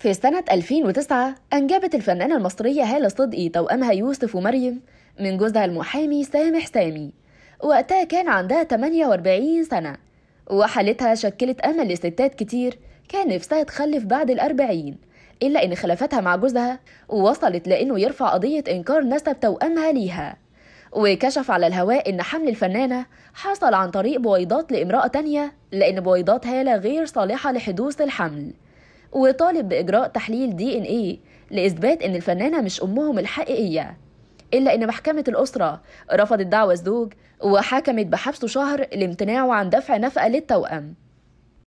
في سنة 2009 أنجبت الفنانة المصرية هالة صدقي توأمها يوسف ومريم من جوزها المحامي سامح سامي وقتها كان عندها 48 سنة وحالتها شكلت أمل لستات كتير كان نفسها تخلف بعد الأربعين إلا إن خلافتها مع جوزها ووصلت لأنه يرفع قضية إنكار نسب توأمها ليها وكشف على الهواء إن حمل الفنانة حصل عن طريق بويضات لامرأة تانية لأن بويضات هالة غير صالحة لحدوث الحمل وطالب بإجراء تحليل دي إن إيه لإثبات إن الفنانة مش أمهم الحقيقية إلا إن محكمة الأسرة رفضت دعوى الزوج وحكمت بحبسه شهر لامتناعه عن دفع نفقة للتوأم